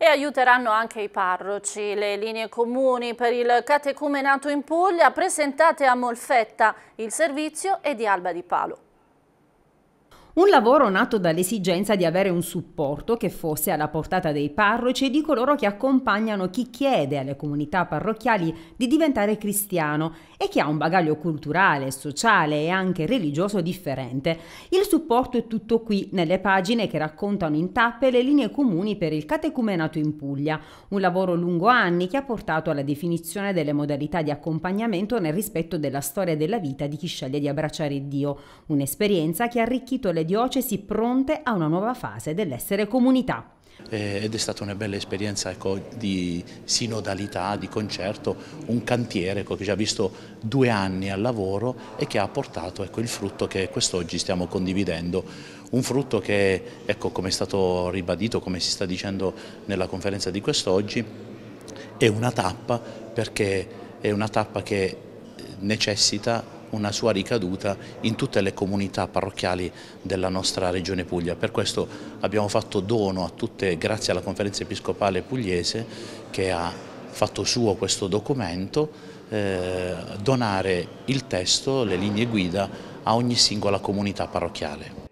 e aiuteranno anche i parroci. Le linee comuni per il catecumenato in Puglia presentate a Molfetta, il servizio è di Alba di Palo. Un lavoro nato dall'esigenza di avere un supporto che fosse alla portata dei parroci e di coloro che accompagnano chi chiede alle comunità parrocchiali di diventare cristiano e che ha un bagaglio culturale, sociale e anche religioso differente. Il supporto è tutto qui nelle pagine che raccontano in tappe le linee comuni per il catecumenato in Puglia, un lavoro lungo anni che ha portato alla definizione delle modalità di accompagnamento nel rispetto della storia e della vita di chi sceglie di abbracciare Dio, un'esperienza che ha arricchito le diocesi pronte a una nuova fase dell'essere comunità eh, ed è stata una bella esperienza ecco, di sinodalità, di concerto, un cantiere ecco, che ci ha visto due anni al lavoro e che ha portato ecco, il frutto che quest'oggi stiamo condividendo. Un frutto che, ecco, come è stato ribadito, come si sta dicendo nella conferenza di quest'oggi, è una tappa perché è una tappa che necessita una sua ricaduta in tutte le comunità parrocchiali della nostra regione Puglia. Per questo abbiamo fatto dono a tutte, grazie alla conferenza episcopale pugliese che ha fatto suo questo documento, eh, donare il testo, le linee guida a ogni singola comunità parrocchiale.